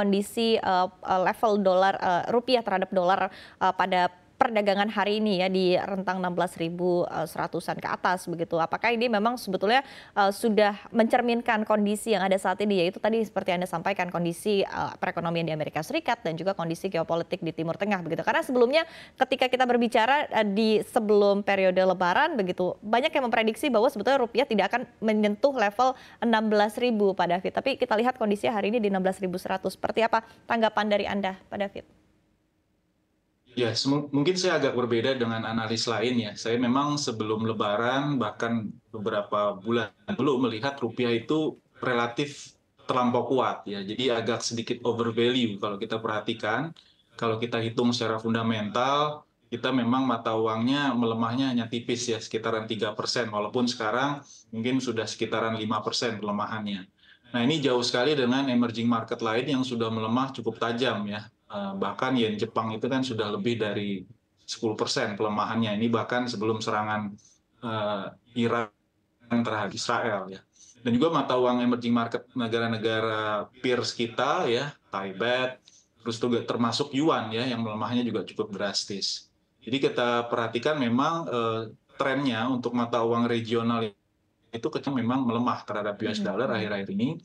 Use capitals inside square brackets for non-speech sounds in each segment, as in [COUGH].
kondisi uh, level dolar uh, rupiah terhadap dolar uh, pada perdagangan hari ini ya di rentang 16.100-an eh, ke atas begitu. Apakah ini memang sebetulnya uh, sudah mencerminkan kondisi yang ada saat ini yaitu tadi seperti Anda sampaikan kondisi uh, perekonomian di Amerika Serikat dan juga kondisi geopolitik di Timur Tengah begitu. Karena sebelumnya ketika kita berbicara uh, di sebelum periode lebaran begitu banyak yang memprediksi bahwa sebetulnya rupiah tidak akan menyentuh level 16.000 pada David. Tapi kita lihat kondisi hari ini di 16.100. Seperti apa tanggapan dari Anda pada David? Ya, mungkin saya agak berbeda dengan analis lain ya. Saya memang sebelum Lebaran bahkan beberapa bulan belum melihat rupiah itu relatif terlampau kuat ya. Jadi agak sedikit overvalue kalau kita perhatikan. Kalau kita hitung secara fundamental, kita memang mata uangnya melemahnya hanya tipis ya sekitaran 3 persen. Walaupun sekarang mungkin sudah sekitaran 5 persen pelemahannya. Nah ini jauh sekali dengan emerging market lain yang sudah melemah cukup tajam ya Eh, bahkan yen Jepang itu kan sudah lebih dari 10% pelemahannya ini bahkan sebelum serangan uh, Iran terhadap Israel ya dan juga mata uang emerging market negara-negara peers kita ya Tibet terus juga termasuk yuan ya yang melemahnya juga cukup drastis jadi kita perhatikan memang uh, trennya untuk mata uang regional itu kita memang melemah terhadap US hmm. dollar akhir-akhir ini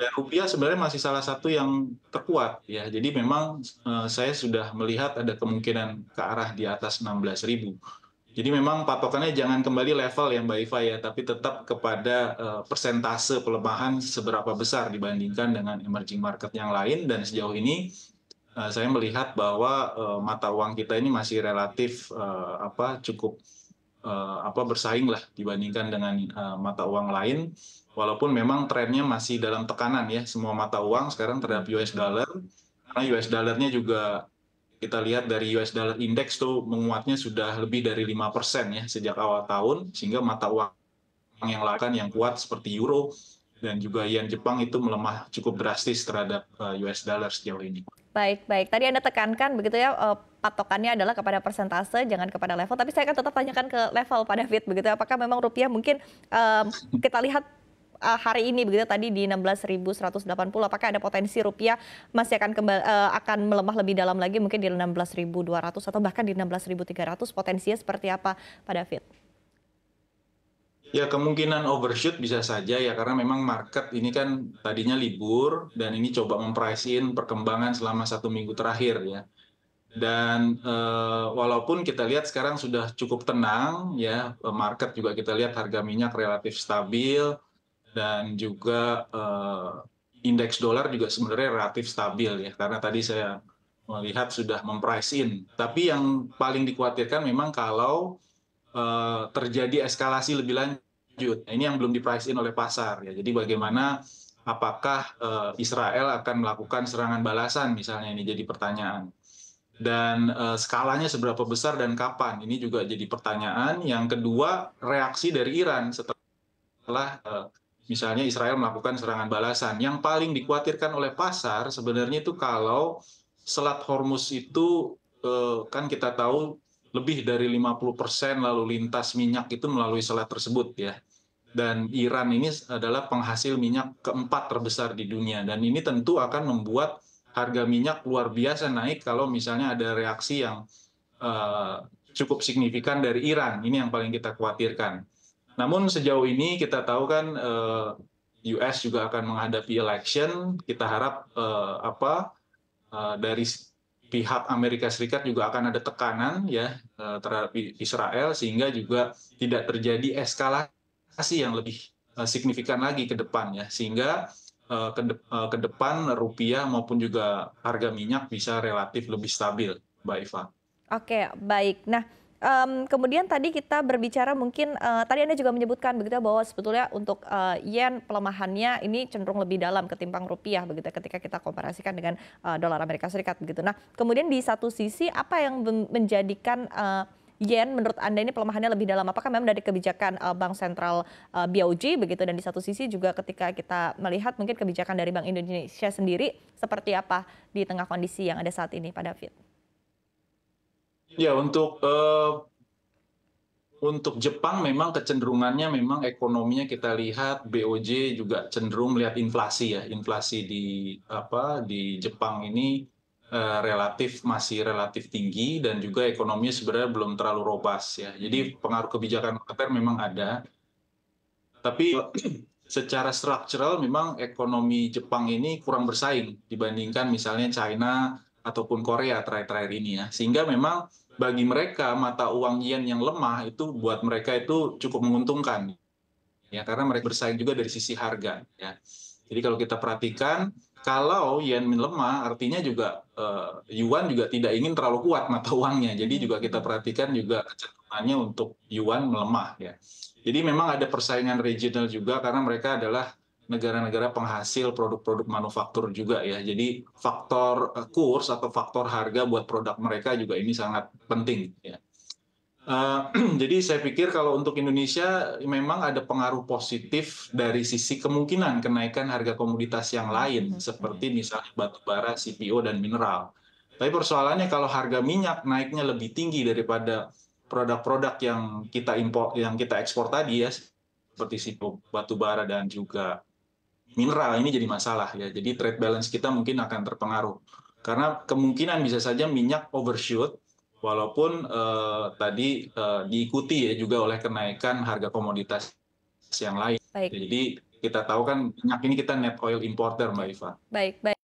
dan rupiah sebenarnya masih salah satu yang terkuat ya jadi memang e, saya sudah melihat ada kemungkinan ke arah di atas 16.000 jadi memang patokannya jangan kembali level yang Mbak Iva ya, tapi tetap kepada e, persentase pelemahan seberapa besar dibandingkan dengan emerging market yang lain dan sejauh ini e, saya melihat bahwa e, mata uang kita ini masih relatif e, apa cukup uh, apa bersaing lah dibandingkan dengan uh, mata uang lain walaupun memang trennya masih dalam tekanan ya semua mata uang sekarang terhadap US dollar karena US dollarnya juga kita lihat dari US dollar index tuh menguatnya sudah lebih dari lima persen ya sejak awal tahun sehingga mata uang yang lain yang kuat seperti euro dan juga yen Jepang itu melemah cukup drastis terhadap eh, US dollar sejauh ini. Baik, baik. Tadi Anda tekankan begitu ya eh, patokannya adalah kepada persentase, jangan kepada level. Tapi saya akan tetap tanyakan ke level pada Fit, begitu. Apakah memang rupiah mungkin um, kita lihat uh, hari ini begitu tadi di 16.180 apakah ada potensi rupiah masih akan uh, akan melemah lebih dalam lagi mungkin di 16.200 atau bahkan di 16.300 potensinya seperti apa pada Fit? Ya kemungkinan overshoot bisa saja ya karena memang market ini kan tadinya libur dan ini coba mempricein perkembangan selama satu minggu terakhir ya. Dan eh, walaupun kita lihat sekarang sudah cukup tenang ya eh, market juga kita lihat harga minyak relatif stabil dan juga eh, indeks dolar juga sebenarnya relatif stabil ya karena tadi saya melihat sudah mempricein. Tapi yang paling dikhawatirkan memang kalau Eh, terjadi eskalasi lebih lanjut. Nah, ini yang belum di-price in oleh pasar ya. Jadi bagaimana apakah uh, Israel akan melakukan serangan balasan misalnya ini jadi pertanyaan. Dan uh, skalanya seberapa besar dan kapan ini juga jadi pertanyaan. Yang kedua reaksi dari Iran setelah uh, misalnya Israel melakukan serangan balasan. Yang paling dikhawatirkan oleh pasar sebenarnya itu kalau Selat Hormuz itu kan kita tahu lebih dari 50% lalu lintas minyak itu melalui selat tersebut ya. Dan Iran ini adalah penghasil minyak keempat terbesar di dunia dan ini tentu akan membuat harga minyak luar biasa naik kalau misalnya ada reaksi yang uh, cukup signifikan dari Iran. Ini yang paling kita khawatirkan. Namun sejauh ini kita tahu kan uh, eh, US juga akan menghadapi election. Kita harap uh, apa uh, dari pihak Amerika Serikat juga akan ada tekanan ya eh, terhadap Israel sehingga juga tidak terjadi eskalasi yang lebih eh, signifikan lagi ke depan ya sehingga eh, ke depan rupiah maupun juga harga minyak bisa relatif lebih stabil, Mbak Iva. Oke, baik. Nah, Um, kemudian tadi kita berbicara mungkin uh, tadi Anda juga menyebutkan begitu ya bahwa sebetulnya untuk uh, yen pelemahannya ini cenderung lebih dalam ketimbang rupiah begitu ya ketika kita komparasikan dengan uh, dolar Amerika Serikat begitu. Nah, kemudian di satu sisi apa yang menjadikan uh, yen menurut Anda ini pelemahannya lebih dalam? Apakah memang dari kebijakan uh, Bank Sentral uh, BOJ begitu dan di satu sisi juga ketika kita melihat mungkin kebijakan dari Bank Indonesia sendiri seperti apa di tengah kondisi yang ada saat ini Pak David? Ya untuk uh, untuk Jepang memang kecenderungannya memang ekonominya kita lihat BOJ juga cenderung melihat inflasi ya inflasi di apa di Jepang ini uh, relatif masih relatif tinggi dan juga ekonominya sebenarnya belum terlalu robas ya jadi pengaruh kebijakan moneter memang ada tapi [CLEARS THROAT] secara struktural memang ekonomi Jepang ini kurang bersaing dibandingkan misalnya China ataupun Korea terakhir-terakhir ini ya. Sehingga memang bagi mereka mata uang yen yang lemah itu buat mereka itu cukup menguntungkan ya karena mereka bersaing juga dari sisi harga ya jadi kalau kita perhatikan kalau yen melemah artinya juga uh, yuan juga tidak ingin terlalu kuat mata uangnya jadi juga kita perhatikan juga kecenderungannya untuk yuan melemah ya jadi memang ada persaingan regional juga karena mereka adalah negara-negara penghasil produk-produk manufaktur juga ya. Jadi faktor eh, kurs atau faktor harga buat produk mereka juga ini sangat penting ya. Uh, [CLEARS THROAT] jadi saya pikir kalau untuk Indonesia memang ada pengaruh positif dari sisi kemungkinan kenaikan harga komoditas yang lain mhm. seperti mhm. misalnya batu bara, CPO dan mineral. Tapi persoalannya kalau harga minyak naiknya lebih tinggi daripada produk-produk yang kita impor yang kita ekspor tadi ya seperti CPO batu bara dan juga mineral ini jadi masalah ya. Jadi trade balance kita mungkin akan terpengaruh karena kemungkinan bisa saja minyak overshoot walaupun eh, tadi eh, diikuti ya juga oleh kenaikan harga komoditas yang lain. Baik. Jadi kita tahu kan minyak ini kita net oil importer Mbak Iva. Baik, baik.